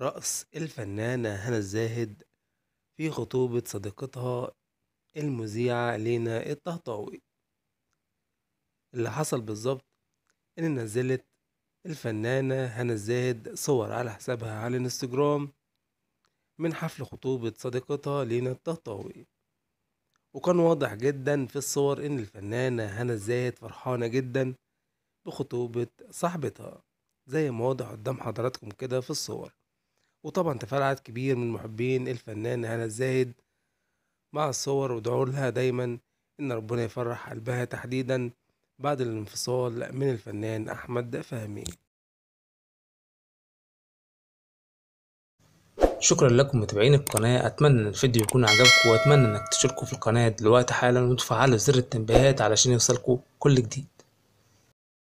رأس الفنانة هنا الزاهد في خطوبة صديقتها المذيعة لينا الطهطاوي اللي حصل بالظبط إن نزلت الفنانة هنا الزاهد صور على حسابها على الانستجرام من حفل خطوبة صديقتها لينا الطهطاوي وكان واضح جدا في الصور إن الفنانة هنا الزاهد فرحانة جدا بخطوبة صاحبتها زي ما واضح قدام حضراتكم كده في الصور وطبعا تفاعل كبير من محبين الفنانة هنا الزاهد مع الصور وادعوا لها دايما إن ربنا يفرح قلبها تحديدا بعد الانفصال من الفنان أحمد فهمي شكرا لكم متابعين القناة أتمنى إن الفيديو يكون عجبكم وأتمنى إنك تشتركوا في القناة دلوقتي حالا وتفعلوا زر التنبيهات علشان يوصلكوا كل جديد